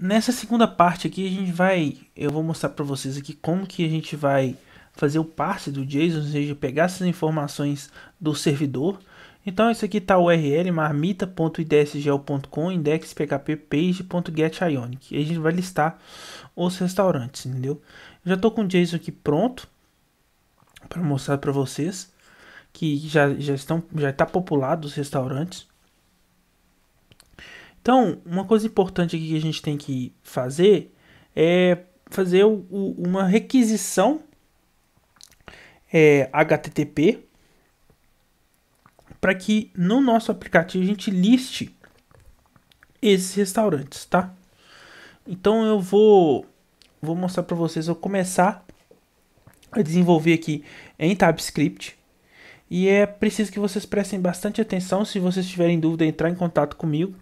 nessa segunda parte aqui a gente vai, eu vou mostrar para vocês aqui como que a gente vai fazer o parse do JSON, ou seja, pegar essas informações do servidor. Então isso aqui está o URL marmita.idsgel.com index.php.page.getionic. E a gente vai listar os restaurantes, entendeu? já estou com o JSON aqui pronto para mostrar para vocês que já, já estão já está populado os restaurantes. Então, uma coisa importante aqui que a gente tem que fazer é fazer o, o, uma requisição é, HTTP para que no nosso aplicativo a gente liste esses restaurantes, tá? Então eu vou vou mostrar para vocês, eu vou começar a desenvolver aqui em TypeScript e é preciso que vocês prestem bastante atenção. Se vocês tiverem dúvida, entrar em contato comigo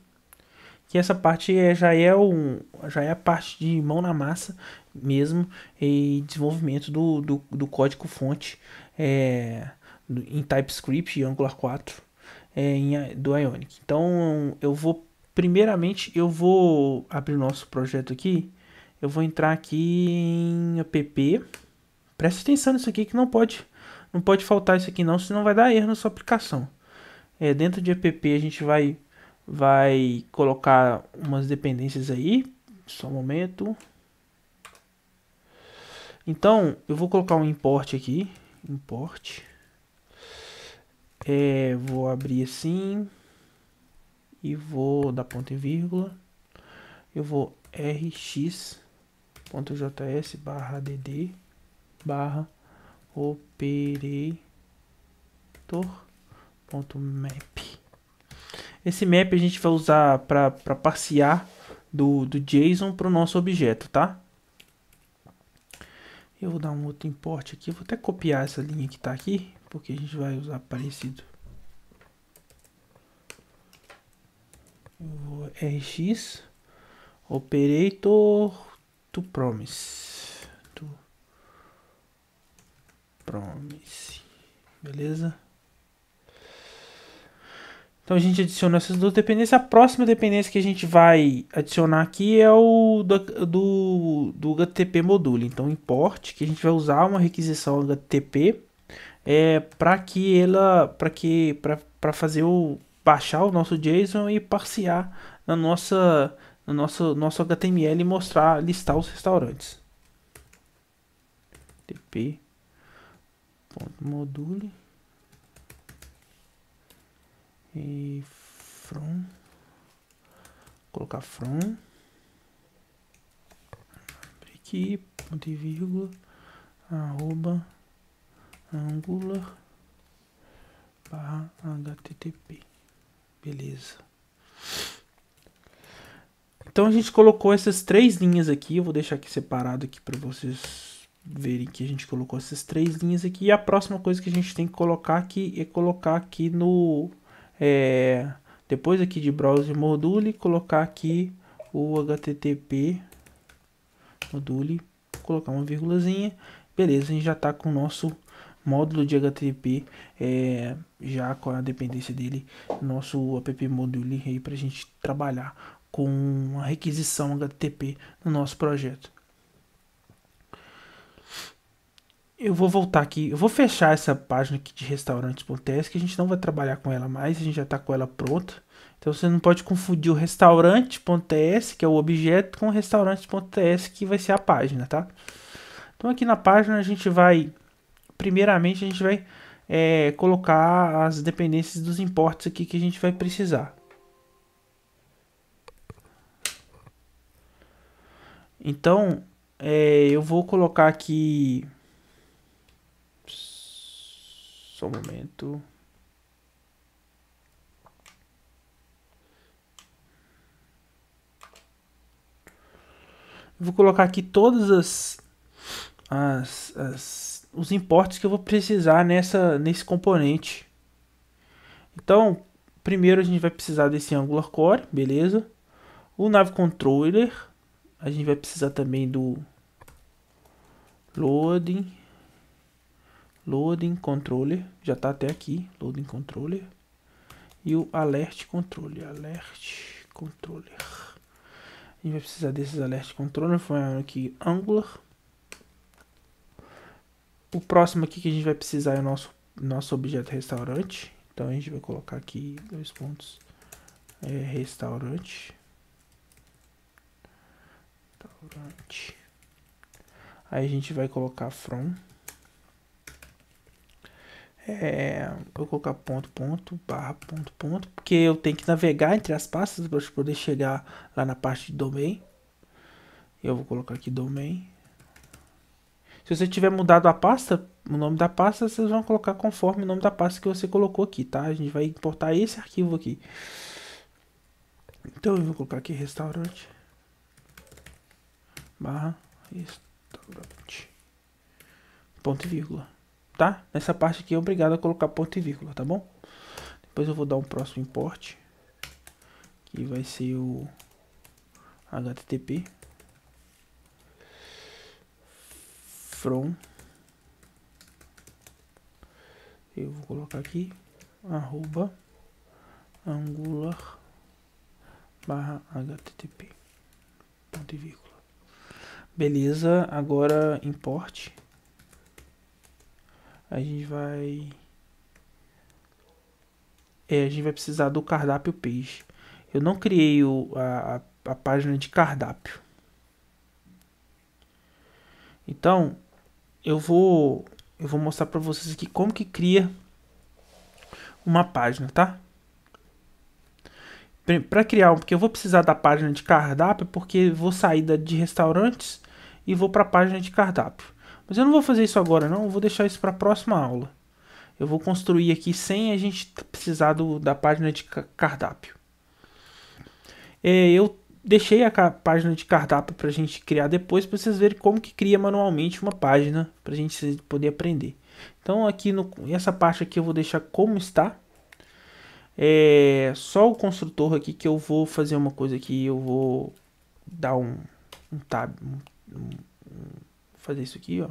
que essa parte é, já é um já é a parte de mão na massa mesmo e desenvolvimento do, do, do código fonte é, em TypeScript e Angular 4 é, em, do Ionic. Então eu vou primeiramente eu vou abrir o nosso projeto aqui. Eu vou entrar aqui em app. Presta atenção nisso aqui que não pode não pode faltar isso aqui não, senão vai dar erro na sua aplicação. É, dentro de app a gente vai vai colocar umas dependências aí. Só um momento. Então, eu vou colocar um import aqui. Import. É, vou abrir assim. E vou dar ponto e vírgula. Eu vou rx.js barra dd barra operator.map esse map a gente vai usar para passear do, do JSON para o nosso objeto, tá? Eu vou dar um outro import aqui. Vou até copiar essa linha que está aqui, porque a gente vai usar parecido. RX Operator to Promise. To promise. Beleza? Então a gente adiciona essas duas dependências. A próxima dependência que a gente vai adicionar aqui é o do, do, do HTTP module. Então import, que a gente vai usar uma requisição HTTP é, para que ela, para que, para fazer o baixar o nosso JSON e parsear na nossa, no nosso, nosso HTML e mostrar, listar os restaurantes. TP module e from. Colocar from. aqui, ponto e vírgula. Arroba. Angular. Barra HTTP. Beleza. Então a gente colocou essas três linhas aqui. Eu vou deixar aqui separado aqui para vocês verem que a gente colocou essas três linhas aqui. E a próxima coisa que a gente tem que colocar aqui é colocar aqui no é, depois aqui de browser module, colocar aqui o http module, colocar uma vírgulazinha, beleza, a gente já está com o nosso módulo de HTTP é, já com a dependência dele nosso app module aí para a gente trabalhar com a requisição HTTP no nosso projeto. Eu vou voltar aqui, eu vou fechar essa página aqui de restaurantes.ts que a gente não vai trabalhar com ela mais, a gente já está com ela pronta. Então você não pode confundir o restaurante.ts, que é o objeto, com o restaurantes.ts, que vai ser a página, tá? Então aqui na página a gente vai, primeiramente a gente vai é, colocar as dependências dos importes aqui que a gente vai precisar. Então, é, eu vou colocar aqui Só um momento. Vou colocar aqui todas as, as, as, os importes que eu vou precisar nessa nesse componente. Então, primeiro a gente vai precisar desse Angular Core, beleza? O Nav Controller, a gente vai precisar também do loading loading controller, já está até aqui, loading controller, e o alert controller, alert controller. A gente vai precisar desses alert controller, foi aqui Angular. O próximo aqui que a gente vai precisar é o nosso, nosso objeto restaurante, então a gente vai colocar aqui dois pontos, é, restaurante. Restaurante. Aí a gente vai colocar from é, vou colocar ponto, ponto, barra, ponto, ponto, porque eu tenho que navegar entre as pastas para poder chegar lá na parte de domain. Eu vou colocar aqui domain. Se você tiver mudado a pasta, o nome da pasta, vocês vão colocar conforme o nome da pasta que você colocou aqui, tá? A gente vai importar esse arquivo aqui. Então eu vou colocar aqui restaurante barra restaurante ponto e vírgula tá? Nessa parte aqui é obrigado a colocar ponto e vírgula, tá bom? Depois eu vou dar um próximo import, que vai ser o http from eu vou colocar aqui arroba angular barra http ponto e vírgula beleza agora import a gente vai... É, a gente vai precisar do cardápio page. Eu não criei o, a, a, página de cardápio. Então, eu vou, eu vou mostrar para vocês aqui como que cria uma página, tá? Para criar, porque eu vou precisar da página de cardápio, porque vou sair da, de restaurantes e vou para a página de cardápio. Mas eu não vou fazer isso agora, não. Eu vou deixar isso para a próxima aula. Eu vou construir aqui sem a gente precisar do, da página de cardápio. É, eu deixei a página de cardápio para a gente criar depois para vocês verem como que cria manualmente uma página para a gente poder aprender. Então aqui no essa parte aqui eu vou deixar como está. É só o construtor aqui que eu vou fazer uma coisa aqui, eu vou dar um, um tab, um, um, fazer isso aqui, ó.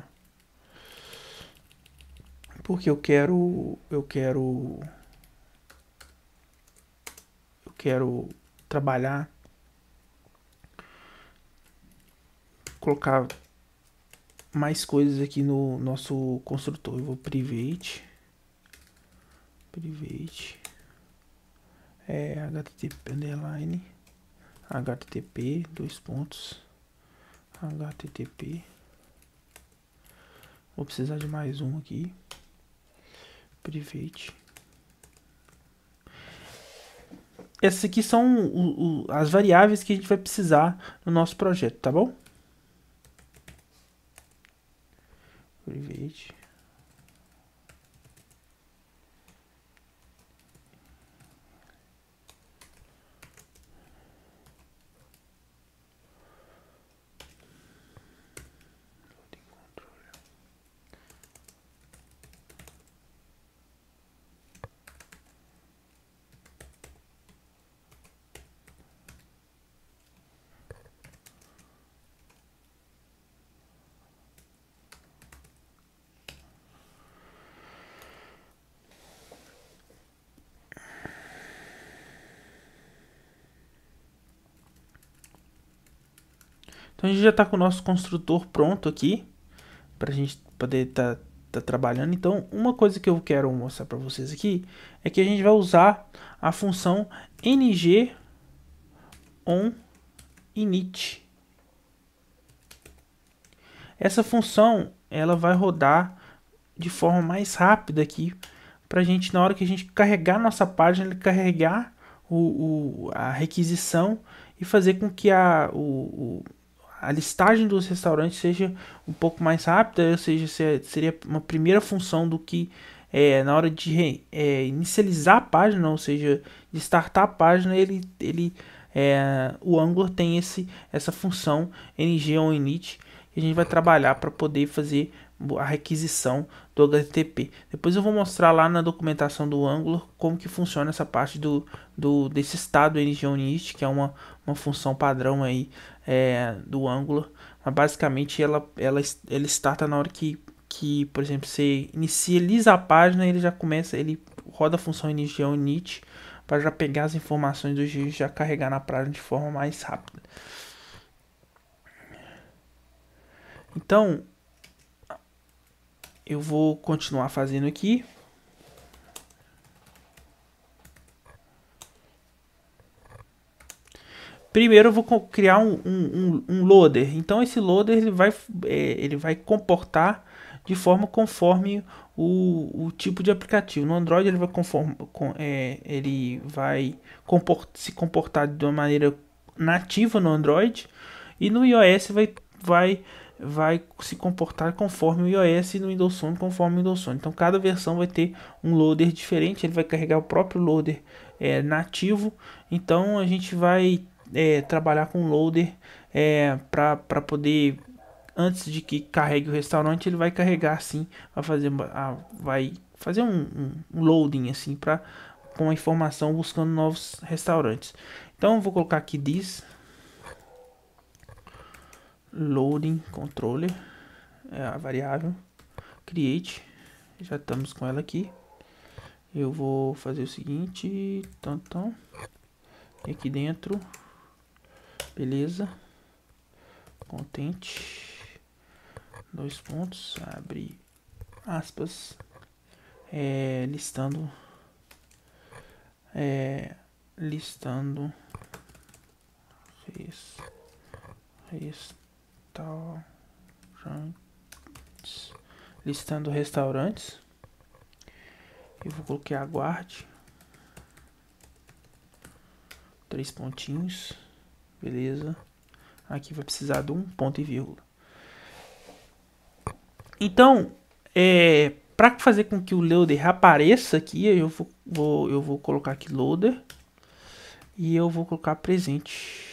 Porque eu quero, eu quero, eu quero trabalhar, colocar mais coisas aqui no nosso construtor. Eu vou private, private, é, http underline, http, dois pontos, http Vou precisar de mais um aqui. Private. Essas aqui são o, o, as variáveis que a gente vai precisar no nosso projeto, tá bom? Então a gente já está com o nosso construtor pronto aqui para a gente poder estar tá, tá trabalhando. Então uma coisa que eu quero mostrar para vocês aqui é que a gente vai usar a função ng on init. Essa função ela vai rodar de forma mais rápida aqui para a gente na hora que a gente carregar nossa página ele carregar o, o, a requisição e fazer com que a, o a listagem dos restaurantes seja um pouco mais rápida, ou seja, é, seria uma primeira função do que é, na hora de é, inicializar a página, ou seja, de startar a página, ele, ele é, o Angular tem esse, essa função ng init que a gente vai trabalhar para poder fazer a requisição do HTTP. Depois eu vou mostrar lá na documentação do Angular como que funciona essa parte do, do desse estado nginx, que é uma, uma função padrão aí é, do Angular. Mas basicamente ela, ela, ele starta na hora que, que, por exemplo, você inicializa a página, ele já começa, ele roda a função ngonit para já pegar as informações do e já carregar na página de forma mais rápida. Então, eu vou continuar fazendo aqui. Primeiro eu vou criar um, um, um, um loader. Então esse loader ele vai, é, ele vai comportar de forma conforme o, o, tipo de aplicativo. No Android ele vai, conforme, com, é, ele vai comport, se comportar de uma maneira nativa no Android e no iOS vai, vai vai se comportar conforme o iOS e no Windows Phone conforme o Windows Phone. Então cada versão vai ter um loader diferente, ele vai carregar o próprio loader é, nativo. Então a gente vai é, trabalhar com loader é, para poder antes de que carregue o restaurante ele vai carregar assim, vai fazer a, vai fazer um, um loading assim para com a informação buscando novos restaurantes. Então vou colocar aqui this loading controller é a variável create já estamos com ela aqui eu vou fazer o seguinte tantão aqui dentro beleza contente dois pontos abre aspas é, listando é, listando restaurantes. Listando restaurantes. Eu vou colocar aguarde. Três pontinhos. Beleza. Aqui vai precisar de um ponto e vírgula. Então, é, para fazer com que o loader apareça aqui, eu vou, vou, eu vou colocar aqui loader. E eu vou colocar presente.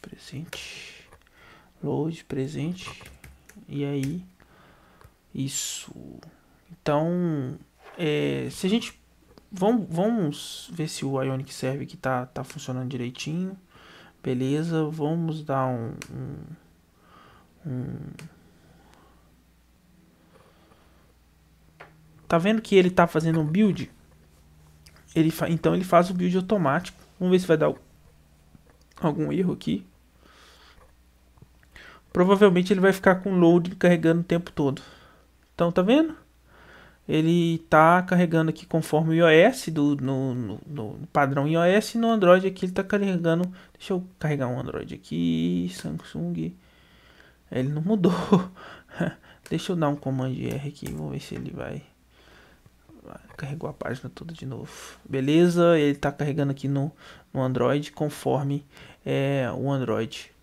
Presente load presente e aí isso então é, se a gente vamos, vamos ver se o Ionic serve que tá tá funcionando direitinho beleza vamos dar um, um, um tá vendo que ele tá fazendo um build ele fa... então ele faz o build automático vamos ver se vai dar algum erro aqui provavelmente ele vai ficar com o load carregando o tempo todo. Então, tá vendo? Ele tá carregando aqui conforme o iOS, do, no, no, no padrão iOS, no Android aqui ele tá carregando... Deixa eu carregar um Android aqui, Samsung... É, ele não mudou. Deixa eu dar um comando R aqui, vou ver se ele vai... Carregou a página toda de novo. Beleza, ele está carregando aqui no, no Android conforme é, o Android.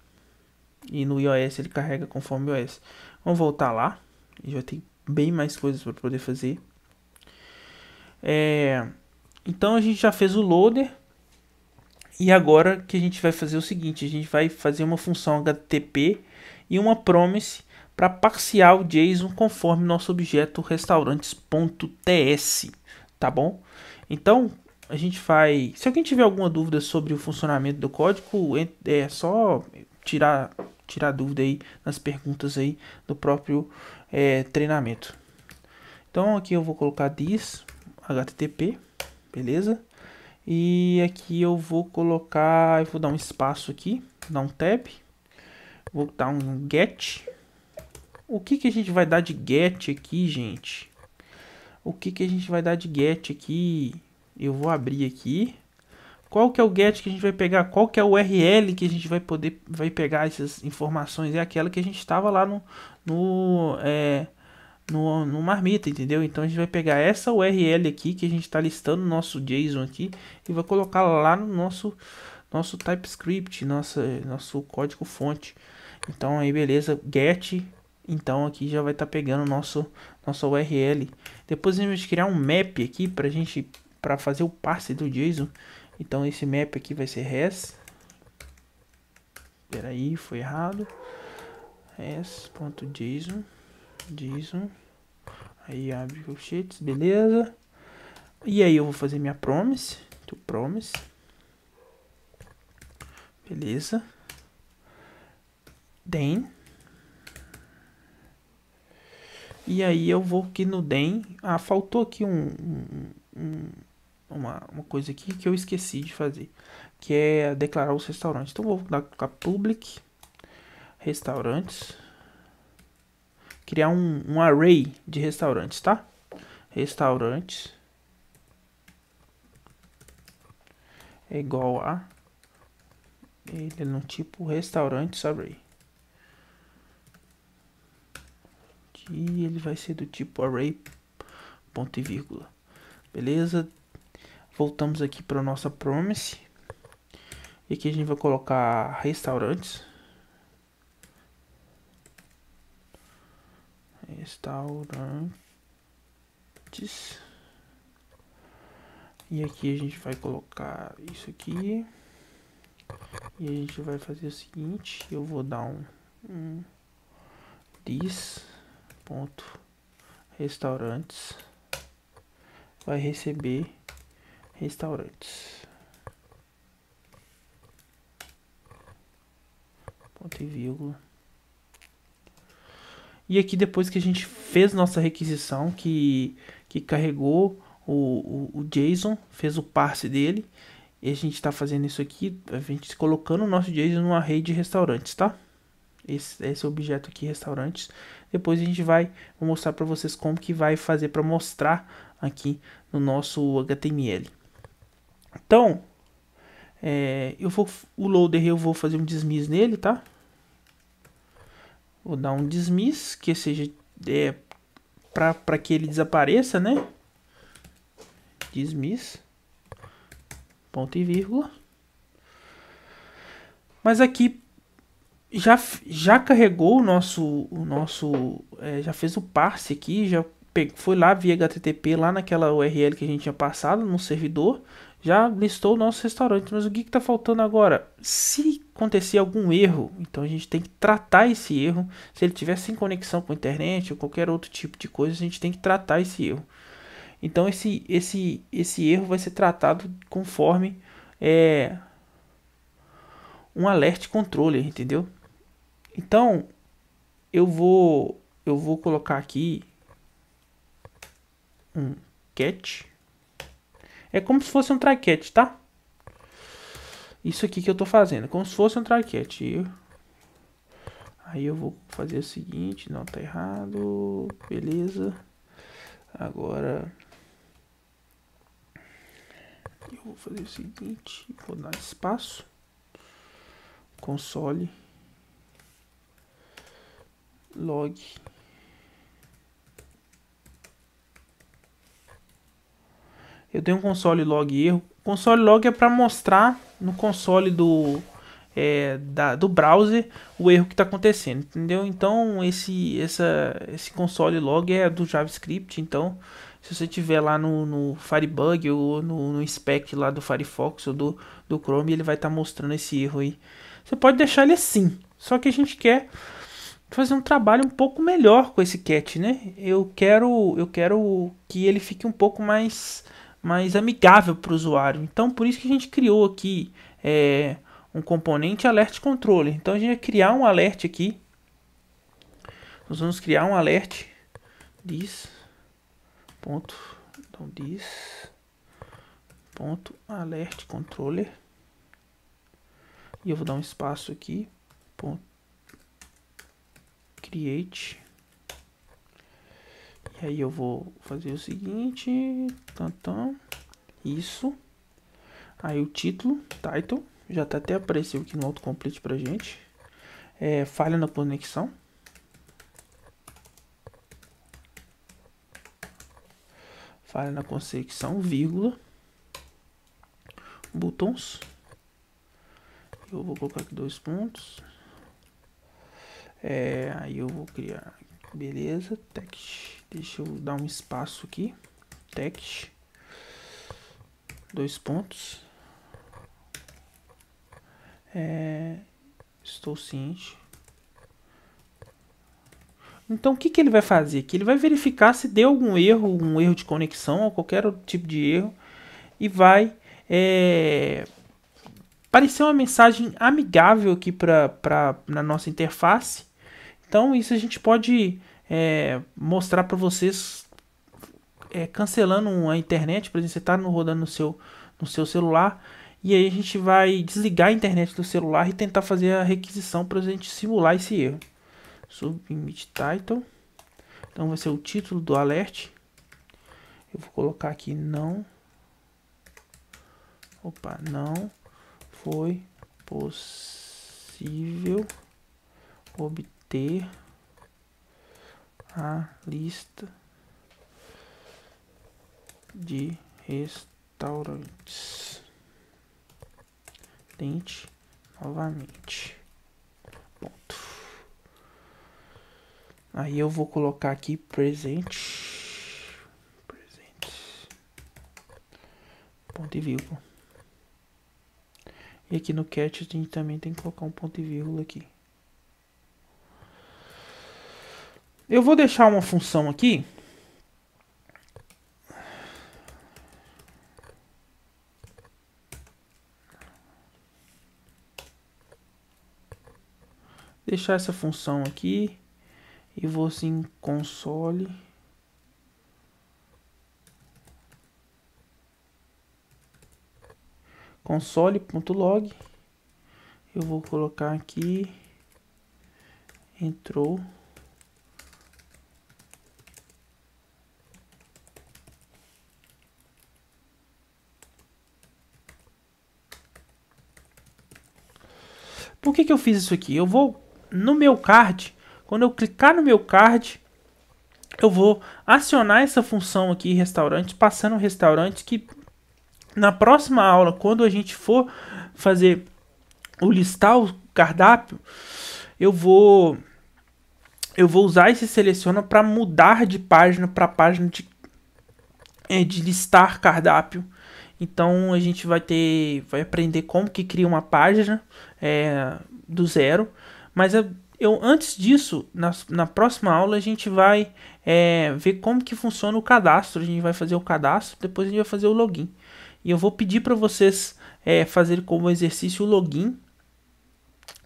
E no iOS ele carrega conforme o iOS. Vamos voltar lá. Já tem bem mais coisas para poder fazer. É, então a gente já fez o loader. E agora que a gente vai fazer o seguinte, a gente vai fazer uma função HTTP e uma promise para parciar o JSON conforme nosso objeto restaurantes.ts, tá bom? Então, a gente vai... Se alguém tiver alguma dúvida sobre o funcionamento do código, é, é só tirar, tirar dúvida aí nas perguntas aí do próprio é, treinamento. Então aqui eu vou colocar this http, beleza? E aqui eu vou colocar, eu vou dar um espaço aqui, dar um tab, vou dar um get. O que que a gente vai dar de get aqui, gente? O que que a gente vai dar de get aqui? Eu vou abrir aqui qual que é o GET que a gente vai pegar, qual que é o URL que a gente vai poder vai pegar essas informações, é aquela que a gente estava lá no, no, é, no, no marmita, entendeu? Então a gente vai pegar essa URL aqui que a gente está listando no nosso JSON aqui e vai colocar lá no nosso nosso TypeScript, nossa, nosso código fonte. Então aí beleza, get, então aqui já vai estar tá pegando nosso nossa URL. Depois a gente vai criar um map aqui para gente para fazer o parse do JSON. Então esse map aqui vai ser res. Espera aí, foi errado. res.json JSON. Aí abre o sheets, beleza. E aí eu vou fazer minha promise, to promise. Beleza. Then. E aí eu vou aqui no den. Ah, faltou aqui um, um, um uma, uma coisa aqui que eu esqueci de fazer, que é declarar os restaurantes. Então vou dar public restaurantes, criar um, um array de restaurantes, tá? Restaurantes é igual a ele no é tipo restaurantes array. E ele vai ser do tipo array ponto e vírgula. Beleza? Voltamos aqui para nossa Promise. E aqui a gente vai colocar restaurantes. Restaurantes. E aqui a gente vai colocar isso aqui. E a gente vai fazer o seguinte, eu vou dar um, um this ponto restaurantes vai receber Restaurantes. Ponto e vírgula. E aqui depois que a gente fez nossa requisição, que, que carregou o, o, o JSON, fez o parse dele, e a gente está fazendo isso aqui, a gente colocando o nosso JSON numa array de restaurantes, tá? Esse, esse é objeto aqui, restaurantes. Depois a gente vai mostrar para vocês como que vai fazer para mostrar aqui no nosso HTML. Então, é, eu vou, o loader eu vou fazer um dismiss nele, tá? Vou dar um dismiss, que seja é, para que ele desapareça, né? Dismiss, ponto e vírgula. Mas aqui já, já carregou o nosso, o nosso é, já fez o parse aqui, já foi lá via HTTP, lá naquela URL que a gente tinha passado no servidor, já listou nossos restaurantes, mas o que está faltando agora? Se acontecer algum erro, então a gente tem que tratar esse erro. Se ele tiver sem conexão com a internet ou qualquer outro tipo de coisa, a gente tem que tratar esse erro. Então esse, esse, esse erro vai ser tratado conforme é, um alert controller, entendeu? Então eu vou eu vou colocar aqui um catch é como se fosse um traquete, tá? Isso aqui que eu tô fazendo, é como se fosse um traquete. Aí eu vou fazer o seguinte, não tá errado, beleza. Agora eu vou fazer o seguinte, vou dar espaço, console, log, Eu tenho um console log erro. Console log é para mostrar no console do é, da, do browser o erro que está acontecendo, entendeu? Então esse essa esse console log é do JavaScript, então se você tiver lá no, no Firebug ou no, no spec lá do Firefox ou do, do Chrome, ele vai estar tá mostrando esse erro aí. Você pode deixar ele assim, só que a gente quer fazer um trabalho um pouco melhor com esse cat, né? Eu quero eu quero que ele fique um pouco mais mais amigável para o usuário. Então, por isso que a gente criou aqui é, um componente alert controller. Então, a gente vai criar um alert aqui. Nós vamos criar um alert this ponto então this ponto alert controller e eu vou dar um espaço aqui ponto create e aí eu vou fazer o seguinte, tantão, isso. Aí o título, title, já tá até apareceu aqui no autocomplete pra gente. É, falha na conexão. Falha na conexão, vírgula. Botões. Eu vou colocar aqui dois pontos. É, aí eu vou criar Beleza, text. Deixa eu dar um espaço aqui. Text. Dois pontos. É, estou ciente. Então, o que, que ele vai fazer aqui? Ele vai verificar se deu algum erro, um erro de conexão ou qualquer outro tipo de erro. E vai... É, aparecer uma mensagem amigável aqui para pra, na nossa interface então, isso a gente pode é, mostrar para vocês é, cancelando a internet. Por exemplo, você está rodando no seu, no seu celular. E aí a gente vai desligar a internet do celular e tentar fazer a requisição para a gente simular esse erro. Submit title. Então vai ser o título do alert. Eu vou colocar aqui não. Opa, não foi possível obter ter a lista de restaurantes. Tente novamente. Ponto. Aí eu vou colocar aqui presente. Presente. Ponto e vírgula. E aqui no cat a gente também tem que colocar um ponto e vírgula aqui. Eu vou deixar uma função aqui. Deixar essa função aqui. E vou assim, console. Console.log. Eu vou colocar aqui. Entrou. Por que, que eu fiz isso aqui? Eu vou no meu card, quando eu clicar no meu card, eu vou acionar essa função aqui, restaurante, passando restaurante, que na próxima aula, quando a gente for fazer o listar o cardápio, eu vou eu vou usar esse seleciona para mudar de página para página de, é, de listar cardápio então a gente vai ter, vai aprender como que cria uma página é, do zero. Mas é, eu, antes disso, na, na próxima aula a gente vai é, ver como que funciona o cadastro. A gente vai fazer o cadastro, depois a gente vai fazer o login. E eu vou pedir para vocês é, fazerem como exercício o login.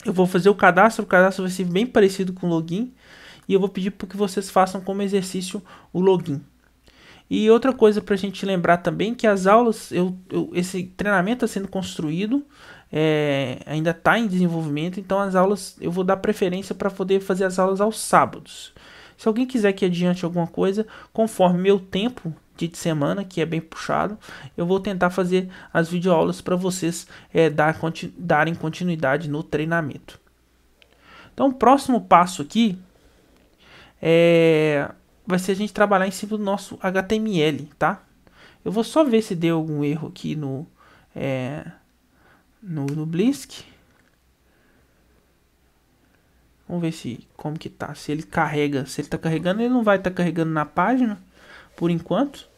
Eu vou fazer o cadastro, o cadastro vai ser bem parecido com o login. E eu vou pedir para que vocês façam como exercício o login. E outra coisa para a gente lembrar também que as aulas, eu, eu esse treinamento está sendo construído, é, ainda está em desenvolvimento, então as aulas eu vou dar preferência para poder fazer as aulas aos sábados. Se alguém quiser que adiante alguma coisa, conforme meu tempo de semana, que é bem puxado, eu vou tentar fazer as videoaulas para vocês é, dar, continu, darem continuidade no treinamento. Então, o próximo passo aqui é vai ser a gente trabalhar em cima do nosso HTML, tá? Eu vou só ver se deu algum erro aqui no, é, no, no Blisk. Vamos ver se como que tá, se ele carrega, se ele tá carregando, ele não vai estar tá carregando na página por enquanto.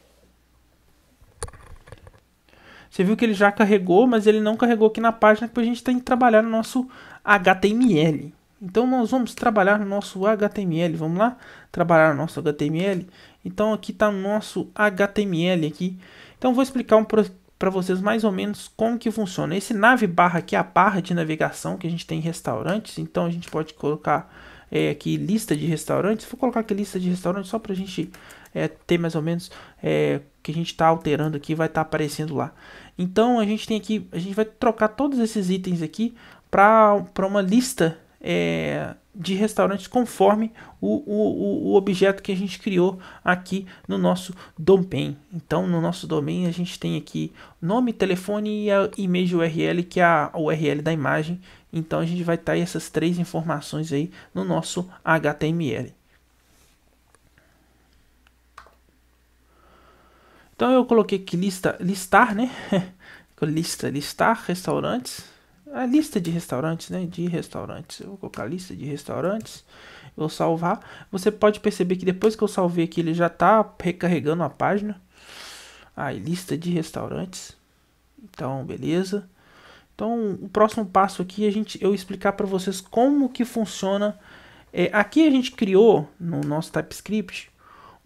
Você viu que ele já carregou, mas ele não carregou aqui na página, porque a gente tem que trabalhar no nosso HTML. Então nós vamos trabalhar no nosso HTML, vamos lá? Trabalhar no nosso HTML. Então aqui está o nosso HTML aqui. Então vou explicar um para vocês mais ou menos como que funciona. Esse nave barra aqui é a barra de navegação que a gente tem em restaurantes. Então a gente pode colocar é, aqui lista de restaurantes. Vou colocar aqui lista de restaurantes só para a gente é, ter mais ou menos é, que a gente está alterando aqui vai estar tá aparecendo lá. Então a gente tem aqui, a gente vai trocar todos esses itens aqui para uma lista é, de restaurantes conforme o, o, o objeto que a gente criou aqui no nosso domain. Então, no nosso domain, a gente tem aqui nome, telefone e a image URL, que é a URL da imagem. Então, a gente vai estar essas três informações aí no nosso HTML. Então, eu coloquei aqui lista, listar, né? lista, listar restaurantes a lista de restaurantes, né? De restaurantes. Eu vou colocar a lista de restaurantes. Vou salvar. Você pode perceber que depois que eu salvei aqui, ele já tá recarregando a página. Aí, lista de restaurantes. Então, beleza. Então, o próximo passo aqui é a gente eu explicar para vocês como que funciona. É, aqui a gente criou no nosso TypeScript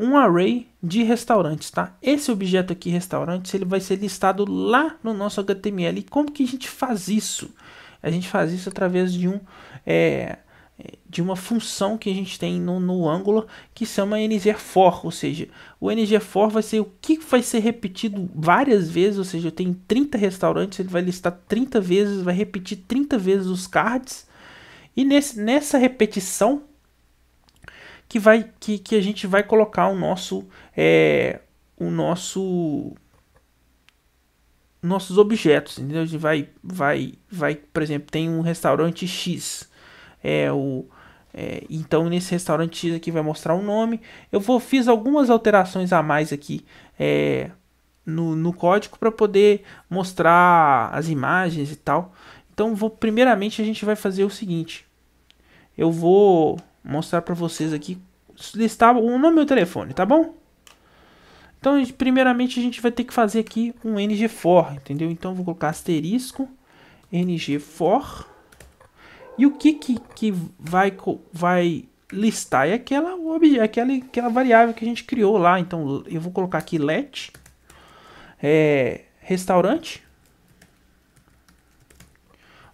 um array de restaurantes, tá? Esse objeto aqui, restaurantes, ele vai ser listado lá no nosso HTML. E como que a gente faz isso? A gente faz isso através de um é, de uma função que a gente tem no, no Angular que chama ngFor, ou seja, o ngFor vai ser o que vai ser repetido várias vezes, ou seja, tem 30 restaurantes, ele vai listar 30 vezes, vai repetir 30 vezes os cards. E nesse, nessa repetição que vai que, que a gente vai colocar o nosso é, o nosso nossos objetos, entendeu? A gente vai vai vai, por exemplo, tem um restaurante X, é o é, então nesse restaurante X aqui vai mostrar o nome. Eu vou fiz algumas alterações a mais aqui é, no, no código para poder mostrar as imagens e tal. Então vou primeiramente a gente vai fazer o seguinte. Eu vou mostrar para vocês aqui, listar o nome do telefone, tá bom? Então, primeiramente, a gente vai ter que fazer aqui um ng for, entendeu? Então, vou colocar asterisco, ng for, e o que que, que vai, vai listar é aquela, aquela, aquela variável que a gente criou lá. Então, eu vou colocar aqui let, é, restaurante,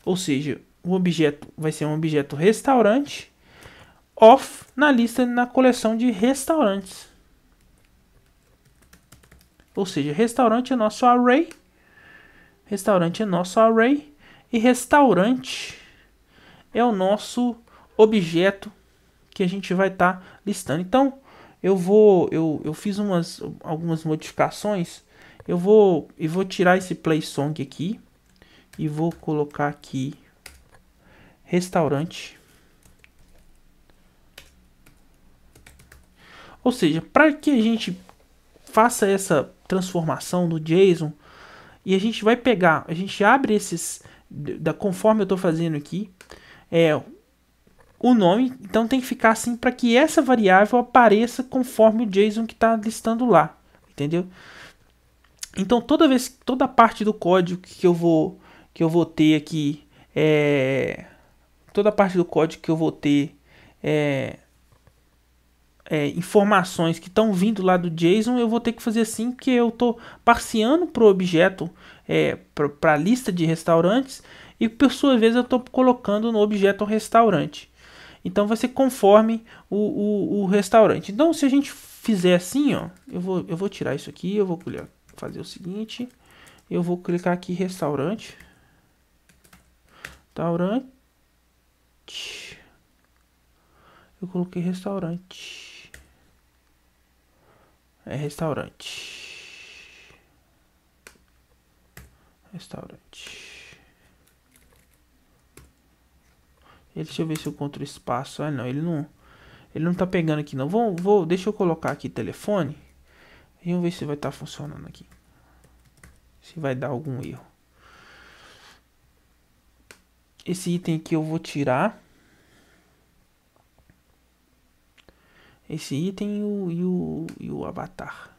ou seja, o objeto vai ser um objeto restaurante, off na lista na coleção de restaurantes. Ou seja, restaurante é nosso array. Restaurante é nosso array. E restaurante é o nosso objeto que a gente vai estar tá listando. Então, eu vou. Eu, eu fiz umas, algumas modificações. Eu vou, eu vou tirar esse play song aqui. E vou colocar aqui restaurante. Ou seja, para que a gente faça essa transformação no JSON e a gente vai pegar, a gente abre esses da conforme eu estou fazendo aqui, é o nome, então tem que ficar assim para que essa variável apareça conforme o JSON que está listando lá, entendeu? Então toda vez, toda parte do código que eu vou que eu vou ter aqui é toda parte do código que eu vou ter é, é, informações que estão vindo lá do JSON, eu vou ter que fazer assim, que eu estou parciando para o objeto, é, para a lista de restaurantes, e por sua vez eu estou colocando no objeto restaurante. Então vai ser conforme o, o, o, restaurante. Então se a gente fizer assim, ó, eu vou, eu vou tirar isso aqui, eu vou fazer o seguinte, eu vou clicar aqui restaurante, restaurante, eu coloquei restaurante. É restaurante. Restaurante. Ele, deixa eu ver se eu encontro espaço. Ah, não, ele não. Ele não tá pegando aqui, não. Vou, vou, deixa eu colocar aqui telefone. E vamos ver se vai estar tá funcionando aqui. Se vai dar algum erro. Esse item aqui eu vou tirar. Esse item e o, e o, e o avatar.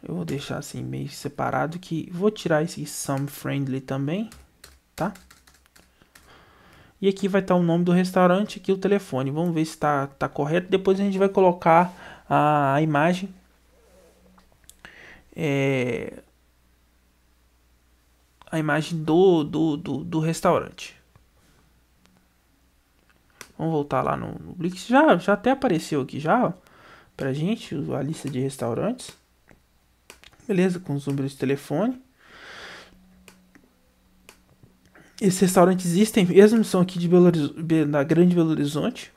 Eu vou deixar assim meio separado que vou tirar esse some friendly também, tá? E aqui vai estar tá o nome do restaurante aqui o telefone. Vamos ver se está tá correto. Depois a gente vai colocar a, a imagem. É, a imagem do, do, do, do, restaurante. Vamos voltar lá no, no Blix. Já, já até apareceu aqui já para pra gente a lista de restaurantes. Beleza, com os números de telefone. Esses restaurantes existem mesmo, são aqui de Belo Horizonte, da Grande Belo Horizonte.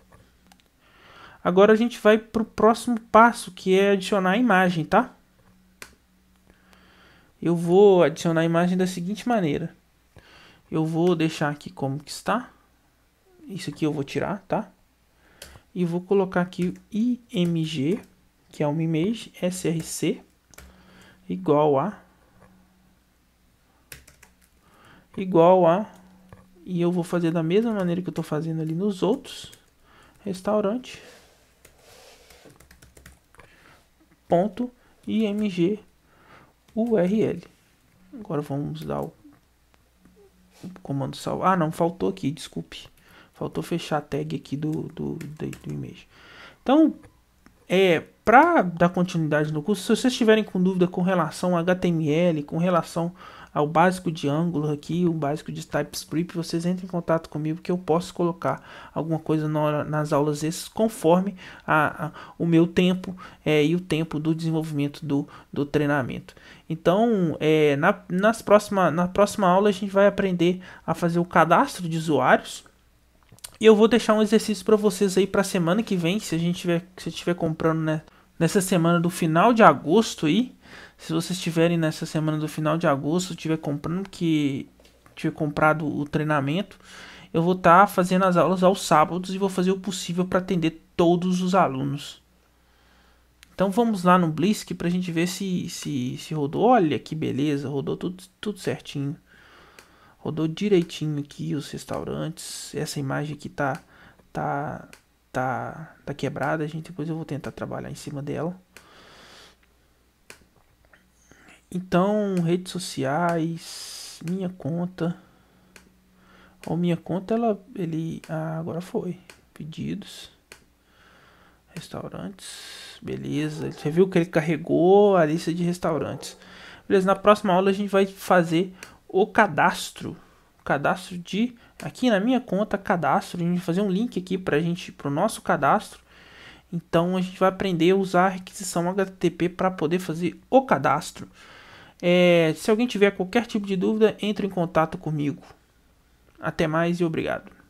Agora a gente vai para o próximo passo, que é adicionar a imagem, tá? Eu vou adicionar a imagem da seguinte maneira. Eu vou deixar aqui como que está. Isso aqui eu vou tirar, tá? E vou colocar aqui img, que é uma image, src, igual a... Igual a... E eu vou fazer da mesma maneira que eu estou fazendo ali nos outros restaurante .imgurl. Agora vamos dar o comando salvar. Ah, não, faltou aqui, desculpe. Faltou fechar a tag aqui do, do, do, do image. Então, é, para dar continuidade no curso, se vocês estiverem com dúvida com relação a HTML, com relação ao básico de Angular aqui, o básico de TypeScript, vocês entrem em contato comigo que eu posso colocar alguma coisa na, nas aulas esses conforme a, a, o meu tempo é, e o tempo do desenvolvimento do, do treinamento. Então, é, na, nas próxima, na próxima aula a gente vai aprender a fazer o cadastro de usuários. E eu vou deixar um exercício para vocês aí para semana que vem, se a gente tiver, se tiver comprando né, nessa semana do final de agosto aí, se vocês estiverem nessa semana do final de agosto, tiver comprando que tiver comprado o treinamento, eu vou estar tá fazendo as aulas aos sábados e vou fazer o possível para atender todos os alunos. Então vamos lá no Blisk para a gente ver se, se, se rodou. Olha que beleza, rodou tudo, tudo certinho. Rodou direitinho aqui os restaurantes. Essa imagem aqui tá, tá, tá, tá quebrada, gente. Depois eu vou tentar trabalhar em cima dela. Então, redes sociais, minha conta. Ou minha conta, ela. Ele. Ah, agora foi. Pedidos. Restaurantes. Beleza. Você viu que ele carregou a lista de restaurantes. Beleza, na próxima aula a gente vai fazer o cadastro. cadastro de. Aqui na minha conta, cadastro. A gente vai fazer um link aqui pra gente. Pro nosso cadastro. Então a gente vai aprender a usar a requisição HTTP para poder fazer o cadastro. É, se alguém tiver qualquer tipo de dúvida, entre em contato comigo. Até mais e obrigado.